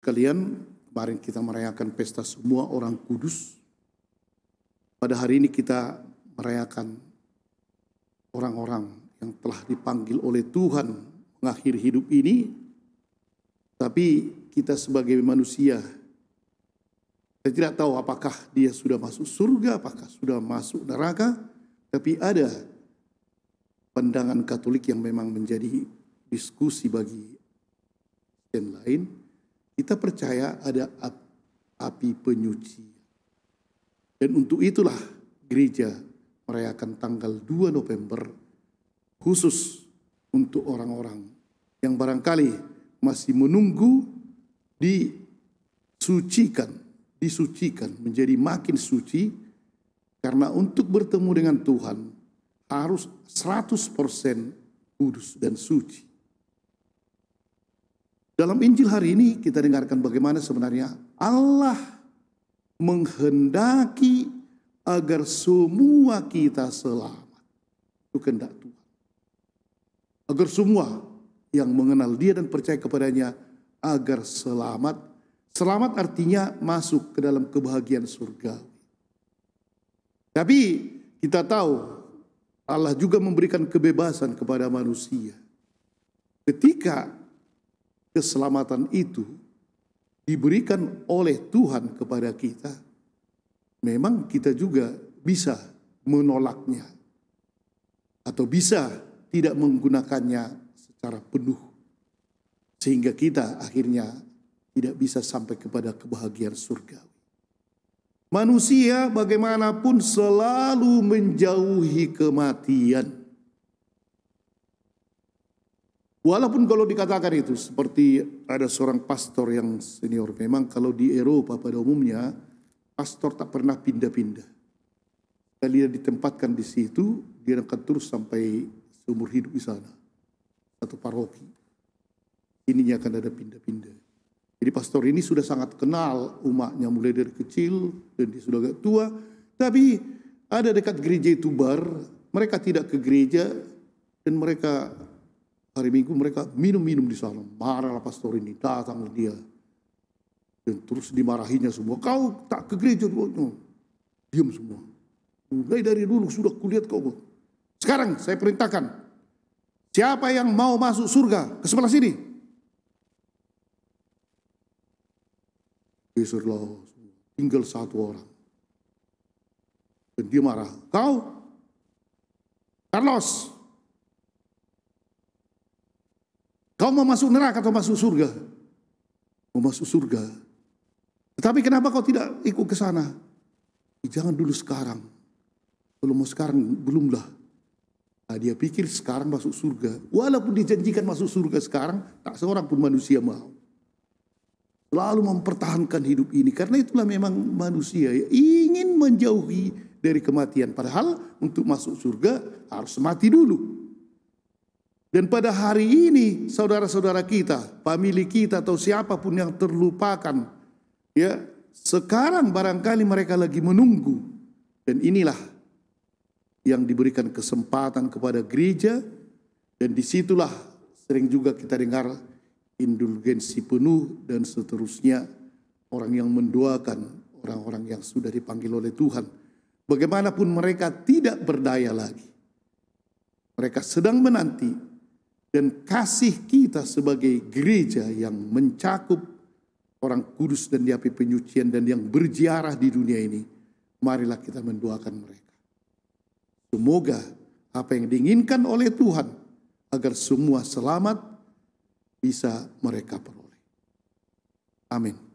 Kalian kemarin kita merayakan pesta semua orang kudus. Pada hari ini kita merayakan orang-orang yang telah dipanggil oleh Tuhan mengakhiri hidup ini. Tapi kita sebagai manusia saya tidak tahu apakah dia sudah masuk surga, apakah sudah masuk neraka, tapi ada pandangan Katolik yang memang menjadi diskusi bagi yang lain kita percaya ada api penyuci. Dan untuk itulah gereja merayakan tanggal 2 November khusus untuk orang-orang yang barangkali masih menunggu disucikan, disucikan menjadi makin suci karena untuk bertemu dengan Tuhan harus 100% kudus dan suci. Dalam Injil hari ini kita dengarkan bagaimana sebenarnya Allah menghendaki agar semua kita selamat. Itu kehendak Tuhan. Agar semua yang mengenal dia dan percaya kepadanya agar selamat. Selamat artinya masuk ke dalam kebahagiaan surga. Tapi kita tahu Allah juga memberikan kebebasan kepada manusia. Ketika keselamatan itu diberikan oleh Tuhan kepada kita, memang kita juga bisa menolaknya atau bisa tidak menggunakannya secara penuh, sehingga kita akhirnya tidak bisa sampai kepada kebahagiaan surga. Manusia bagaimanapun selalu menjauhi kematian. Walaupun kalau dikatakan itu seperti ada seorang pastor yang senior, memang kalau di Eropa pada umumnya pastor tak pernah pindah-pindah. Dia ditempatkan di situ, dia akan terus sampai seumur hidup di sana. Satu paroki. Ininya akan ada pindah-pindah. Jadi pastor ini sudah sangat kenal umatnya mulai dari kecil dan dia sudah agak tua. Tapi ada dekat gereja itu bar, mereka tidak ke gereja dan mereka Hari Minggu mereka minum-minum di sana. Marahlah pastor ini, datang dia. Dan terus dimarahinya semua. Kau tak ke gereja. Diam semua. Mulai dari dulu sudah kulihat kau. Sekarang saya perintahkan. Siapa yang mau masuk surga ke sebelah sini? Geserlah. Tinggal satu orang. Dan dia marah. Kau? Carlos. Kau mau masuk neraka atau masuk surga? Mau masuk surga. Tetapi kenapa kau tidak ikut ke sana? Ya, jangan dulu sekarang. Kalau mau sekarang belumlah. Nah, dia pikir sekarang masuk surga. Walaupun dijanjikan masuk surga sekarang, tak seorang pun manusia mau. Lalu mempertahankan hidup ini. Karena itulah memang manusia ya, ingin menjauhi dari kematian. Padahal untuk masuk surga harus mati dulu. Dan pada hari ini saudara-saudara kita, famili kita atau siapapun yang terlupakan, ya sekarang barangkali mereka lagi menunggu. Dan inilah yang diberikan kesempatan kepada gereja dan disitulah sering juga kita dengar indulgensi penuh dan seterusnya orang yang mendoakan orang-orang yang sudah dipanggil oleh Tuhan. Bagaimanapun mereka tidak berdaya lagi. Mereka sedang menanti dan kasih kita sebagai gereja yang mencakup orang kudus dan diapi penyucian dan yang berziarah di dunia ini, marilah kita mendoakan mereka. Semoga apa yang diinginkan oleh Tuhan agar semua selamat bisa mereka peroleh. Amin.